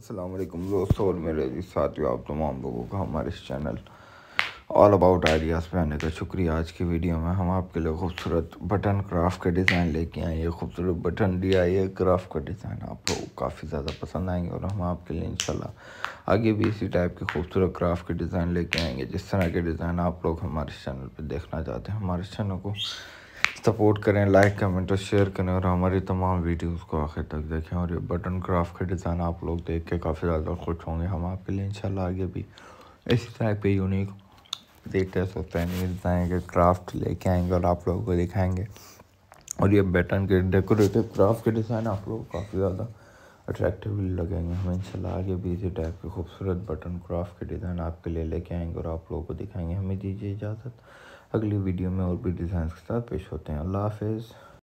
असलम दोस्तों और मेरे साथियों आप तमाम लोगों का हमारे चैनल ऑल अबाउट आइडियाज़ पे आने का शुक्रिया आज की वीडियो में हम आपके लिए खूबसूरत बटन क्राफ्ट के डिज़ाइन लेके आए ये खूबसूरत button D I Y craft का डिज़ाइन आप लोग काफ़ी ज़्यादा पसंद आएंगे और हम आपके लिए इंशाल्लाह आगे भी इसी टाइप के खूबसूरत क्राफ्ट के डिज़ाइन लेके आएंगे जिस तरह के डिज़ाइन आप लोग हमारे चैनल पर देखना चाहते हैं हमारे चैनल को सपोर्ट करें लाइक कमेंट और शेयर करें और हमारी तमाम वीडियोस को आखिर तक देखें और ये बटन क्राफ्ट का डिज़ाइन आप लोग देख के काफ़ी ज़्यादा खुश होंगे हम आपके लिए इंशाल्लाह आगे भी इसी टाइप के यूनिक लेटेस्ट और पैनिक डिज़ाइन के क्राफ्ट लेके आएंगे और आप लोगों को दिखाएंगे और ये बटन के डेकोरेटिव क्राफ्ट के डिज़ाइन आप लोग काफ़ी ज़्यादा अट्रैक्टिव लगेंगे हम इंशाल्लाह आगे भी इसी टाइप के खूबसूरत बटन क्राफ्ट के डिज़ाइन आपके लिए लेके आएंगे और आप लोगों को दिखाएंगे हमें दीजिए इजाज़त अगली वीडियो में और भी डिज़ाइन के साथ पेश होते हैं अल्लाह हाफिज़